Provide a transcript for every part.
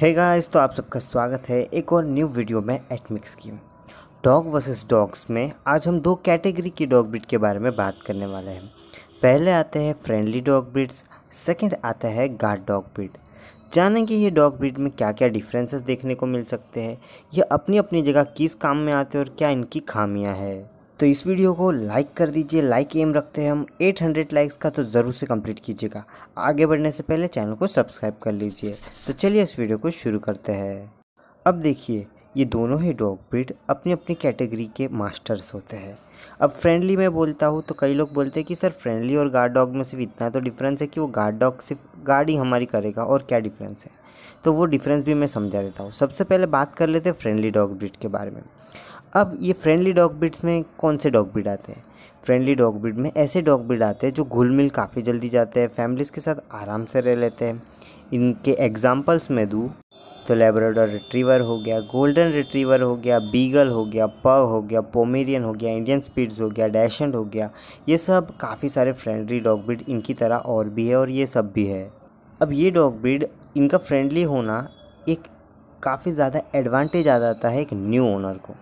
है गाइस तो आप सबका स्वागत है एक और न्यू वीडियो में एटमिक्स की डॉग वर्सेस डॉग्स में आज हम दो कैटेगरी की डॉग ब्रिड के बारे में बात करने वाले हैं पहले आते हैं फ्रेंडली डॉग ब्रिड्स सेकंड आता है गार्ड डॉग ब्रिड जानेंगे ये डॉग ब्रिड में क्या क्या डिफरेंसेस देखने को मिल सकते हैं यह अपनी अपनी जगह किस काम में आते हैं और क्या इनकी खामियाँ हैं तो इस वीडियो को लाइक कर दीजिए लाइक एम रखते हैं हम 800 लाइक्स का तो ज़रूर से कंप्लीट कीजिएगा आगे बढ़ने से पहले चैनल को सब्सक्राइब कर लीजिए तो चलिए इस वीडियो को शुरू करते हैं अब देखिए ये दोनों ही डॉग ब्रीड अपनी अपनी कैटेगरी के मास्टर्स होते हैं अब फ्रेंडली मैं बोलता हूँ तो कई लोग बोलते हैं कि सर फ्रेंडली और गार्ड डॉग में सिर्फ इतना तो डिफरेंस है कि वो गार्ड डॉग सिर्फ गार्ड ही हमारी करेगा और क्या डिफरेंस है तो वो डिफरेंस भी मैं समझा देता हूँ सबसे पहले बात कर लेते हैं फ्रेंडली डॉग ब्रीड के बारे में अब ये फ्रेंडली डॉग ब्रीड्स में कौन से डॉग ब्रीड आते हैं फ्रेंडली डॉग ब्रिड में ऐसे डॉग ब्रीड आते हैं जो घुल मिल काफ़ी जल्दी जाते हैं फैमिलीज़ के साथ आराम से रह लेते हैं इनके एग्जाम्पल्स में दूँ तो लेबराडोर रिट्रीवर हो गया गोल्डन रिट्रीवर हो गया बीगल हो गया पव हो गया पोमेरियन हो गया इंडियन स्पीड्स हो गया डैशन हो गया ये सब काफ़ी सारे फ्रेंडली डॉग ब्रीड इनकी तरह और भी है और ये सब भी है अब ये डॉग ब्रिड इनका फ्रेंडली होना एक काफ़ी ज़्यादा एडवांटेज आ जाता है एक न्यू ओनर को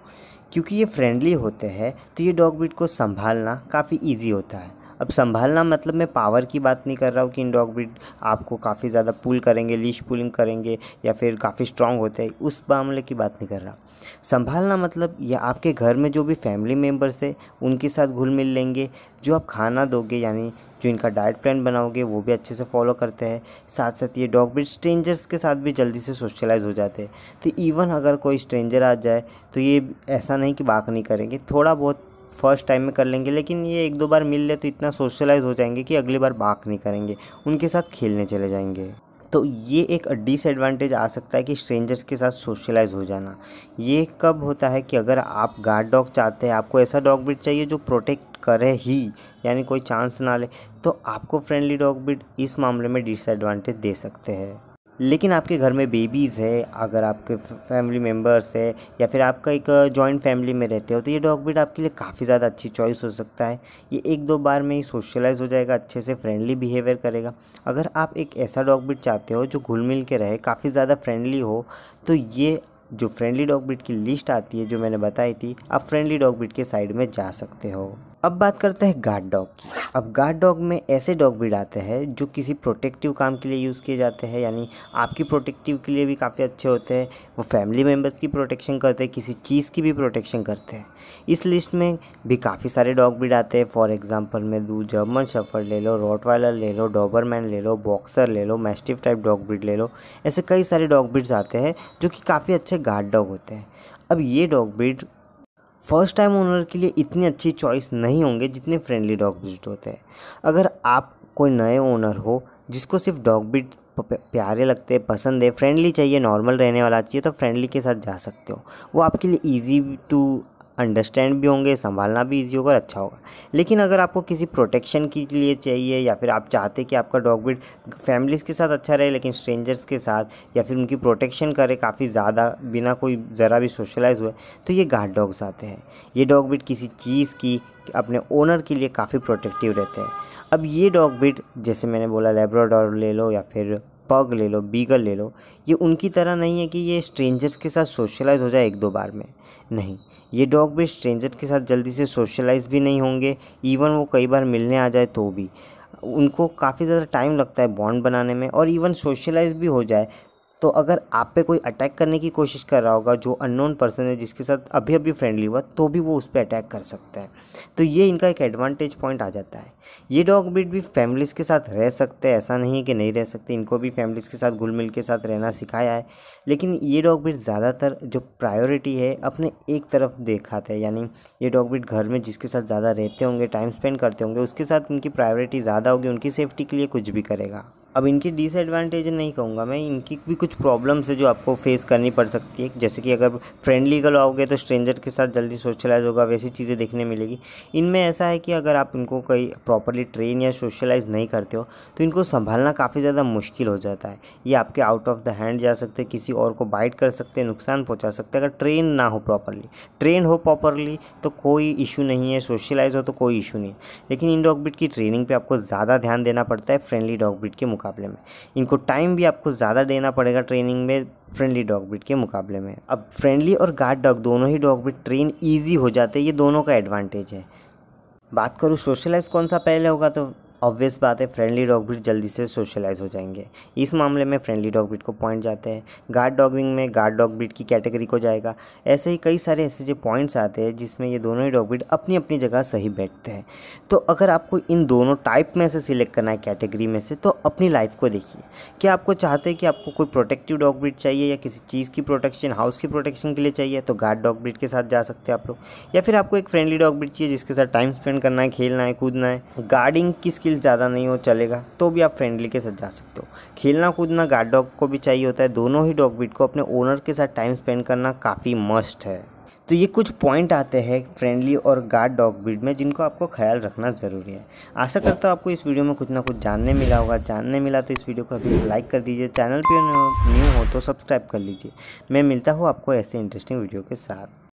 क्योंकि ये फ्रेंडली होते हैं तो ये डॉग ब्रीड को संभालना काफ़ी ईजी होता है अब संभालना मतलब मैं पावर की बात नहीं कर रहा हूँ कि इन डॉग ब्रीड आपको काफ़ी ज़्यादा पुल करेंगे लीश पुलिंग करेंगे या फिर काफ़ी स्ट्रांग होते हैं उस मामले की बात नहीं कर रहा संभालना मतलब या आपके घर में जो भी फैमिली मेम्बर्स है उनके साथ घुल मिल लेंगे जो आप खाना दोगे यानी जो इनका डाइट प्लान बनाओगे वो भी अच्छे से फॉलो करते हैं साथ साथ ये डॉग ब्रीड स्ट्रेंजर्स के साथ भी जल्दी से सोशलाइज हो जाते हैं तो इवन अगर कोई स्ट्रेंजर आ जाए तो ये ऐसा नहीं कि बात नहीं करेंगे थोड़ा बहुत फर्स्ट टाइम में कर लेंगे लेकिन ये एक दो बार मिल ले तो इतना सोशलाइज हो जाएंगे कि अगली बार बात नहीं करेंगे उनके साथ खेलने चले जाएंगे तो ये एक डिसएडवांटेज आ सकता है कि स्ट्रेंजर्स के साथ सोशलाइज हो जाना ये कब होता है कि अगर आप गार्ड डॉग चाहते हैं आपको ऐसा डॉग बिट चाहिए जो प्रोटेक्ट करे ही यानी कोई चांस ना ले तो आपको फ्रेंडली डॉग बिट इस मामले में डिसएडवांटेज दे सकते हैं लेकिन आपके घर में बेबीज़ है अगर आपके फैमिली मेम्बर्स है या फिर आपका एक जॉइंट फैमिली में रहते हो तो ये डॉग ब्रीड आपके लिए काफ़ी ज़्यादा अच्छी चॉइस हो सकता है ये एक दो बार में ही सोशलाइज हो जाएगा अच्छे से फ्रेंडली बिहेवियर करेगा अगर आप एक ऐसा डॉग ब्रीड चाहते हो जो घुल मिल के रहे काफ़ी ज़्यादा फ्रेंडली हो तो ये जो फ्रेंडली डॉग ब्रीड की लिस्ट आती है जो मैंने बताई थी आप फ्रेंडली डॉग ब्रीड के साइड में जा सकते हो अब बात करते हैं गार्ड डॉग की अब गार्ड डॉग में ऐसे डॉग ब्रीड आते हैं जो किसी प्रोटेक्टिव काम के लिए यूज़ किए जाते हैं यानी आपकी प्रोटेक्टिव के लिए भी काफ़ी अच्छे होते हैं वो फैमिली मेम्बर्स की प्रोटेक्शन करते हैं किसी चीज़ की भी प्रोटेक्शन करते हैं इस लिस्ट में भी काफ़ी सारे डॉग ब्रीड आते हैं फॉर एग्जाम्पल मैं दू जर्मन शफर ले लो रॉटवाइलर ले लो डॉबरमैन ले लो बॉक्सर ले लो मैस्टिव टाइप डॉग ब्रीड ले लो ऐसे कई सारे डॉग ब्रीड्स आते हैं जो कि काफ़ी अच्छे गार्ड डॉग होते हैं अब ये dog breed first time owner के लिए इतनी अच्छी चॉइस नहीं होंगे जितने फ्रेंडली डॉग ब्रीड होते हैं अगर आप कोई नए ओनर हो जिसको सिर्फ डॉग ब्रीड प्यारे लगते हैं पसंद है फ्रेंडली चाहिए नॉर्मल रहने वाला चाहिए तो फ्रेंडली के साथ जा सकते हो वो आपके लिए इजी टू अंडरस्टैंड भी होंगे संभालना भी ईजी होगा और अच्छा होगा लेकिन अगर आपको किसी प्रोटेक्शन के लिए चाहिए या फिर आप चाहते कि आपका डॉग ब्रीड फैमिलीज़ के साथ अच्छा रहे लेकिन स्ट्रेंजर्स के साथ या फिर उनकी प्रोटेक्शन करे काफ़ी ज़्यादा बिना कोई ज़रा भी सोशलाइज हुए तो ये गार्ड डॉग्स आते हैं ये डॉग ब्रीड किसी चीज़ की अपने ओनर के लिए काफ़ी प्रोटेक्टिव रहते हैं अब ये डॉग ब्रीड जैसे मैंने बोला लेब्रोडोर ले लो या फिर पग ले लो बीगल ले लो ये उनकी तरह नहीं है कि ये स्ट्रेंजर्स के साथ सोशलाइज़ हो जाए एक दो बार में नहीं ये डॉग भी स्ट्रेंजर के साथ जल्दी से सोशलाइज़ भी नहीं होंगे इवन वो कई बार मिलने आ जाए तो भी उनको काफ़ी ज़्यादा टाइम लगता है बॉन्ड बनाने में और इवन सोशलाइज भी हो जाए तो अगर आप पे कोई अटैक करने की कोशिश कर रहा होगा जो अननोन पर्सन है जिसके साथ अभी अभी फ्रेंडली हुआ तो भी वो उस पर अटैक कर सकता है तो ये इनका एक एडवांटेज पॉइंट आ जाता है ये डॉग ब्रीड भी फैमिलीज़ के साथ रह सकते हैं ऐसा नहीं है कि नहीं रह सकते इनको भी फैमिलीज़ के साथ घुल मिल के साथ रहना सिखाया है लेकिन ये डॉग ब्रीड ज़्यादातर जो प्रायोरिटी है अपने एक तरफ देखाते हैं यानी ये डॉग ब्रीड घर में जिसके साथ ज़्यादा रहते होंगे टाइम स्पेंड करते होंगे उसके साथ उनकी प्रायोरिटी ज़्यादा होगी उनकी सेफ्टी के लिए कुछ भी करेगा अब इनकी डिसएडवांटेज नहीं कहूँगा मैं इनकी भी कुछ प्रॉब्लम्स है जो आपको फेस करनी पड़ सकती है जैसे कि अगर फ्रेंडली गल आओगे तो स्ट्रेंजर के साथ जल्दी सोशलाइज होगा वैसी चीज़ें देखने मिलेगी इनमें ऐसा है कि अगर आप इनको कहीं प्रॉपरली ट्रेन या सोशलाइज नहीं करते हो तो इनको संभालना काफ़ी ज़्यादा मुश्किल हो जाता है ये आपके आउट ऑफ द हैंड जा सकते हैं किसी और को बाइट कर सकते हैं नुकसान पहुँचा सकते हैं अगर ट्रेन ना हो प्रॉपरली ट्रेन हो प्रॉपरली तो कोई इशू नहीं है सोशलाइज हो तो कोई इशू नहीं है लेकिन इन डॉग ब्रीड की ट्रेनिंग पर आपको ज़्यादा ध्यान देना पड़ता है फ्रेंडली डॉग ब्रीड के मुकाबले मुकाबले में इनको टाइम भी आपको ज़्यादा देना पड़ेगा ट्रेनिंग में फ्रेंडली डॉग ब्रिड के मुकाबले में अब फ्रेंडली और गार्ड डॉग दोनों ही डॉग ब्रिड ट्रेन ईजी हो जाते हैं ये दोनों का एडवांटेज है बात करूँ सोशलाइज कौन सा पहले होगा तो ऑब्वियस बात है फ्रेंडली डॉग ब्रीड जल्दी से सोशलाइज हो जाएंगे इस मामले में फ्रेंडली डॉग ब्रीड को पॉइंट जाते हैं गार्ड डॉग विंग में गार्ड डॉग ब्रीड की कैटेगरी को जाएगा ऐसे ही कई सारे ऐसे जो पॉइंट्स आते हैं जिसमें ये दोनों ही डॉग ब्रिड अपनी अपनी जगह सही बैठते हैं तो अगर आपको इन दोनों टाइप में से सिलेक्ट करना है कैटेगरी में से तो अपनी लाइफ को देखिए क्या आपको चाहते हैं कि आपको कोई प्रोटेक्टिव डॉग ब्रीड चाहिए या किसी चीज़ की प्रोटेक्शन हाउस की प्रोटेक्शन के लिए चाहिए तो गार्ड डॉग ब्रीड के साथ जा सकते हैं आप लोग या फिर आपको एक फ्रेंडली डॉग ब्रीड चाहिए जिसके साथ टाइम स्पेंड करना है खेलना है कूदना है गार्डिंग किस स्किल ज़्यादा नहीं हो चलेगा तो भी आप फ्रेंडली के साथ जा सकते हो खेलना कूदना गार्ड डॉग को भी चाहिए होता है दोनों ही डॉग बीट को अपने ओनर के साथ टाइम स्पेंड करना काफ़ी मस्ट है तो ये कुछ पॉइंट आते हैं फ्रेंडली और गार्ड डॉग ब्रीड में जिनको आपको ख्याल रखना ज़रूरी है आशा करता हूँ आपको इस वीडियो में कुछ ना कुछ जानने मिला होगा जानने मिला तो इस वीडियो को अभी लाइक कर दीजिए चैनल पर न्यू हो तो सब्सक्राइब कर लीजिए मैं मिलता हूँ आपको ऐसे इंटरेस्टिंग वीडियो के साथ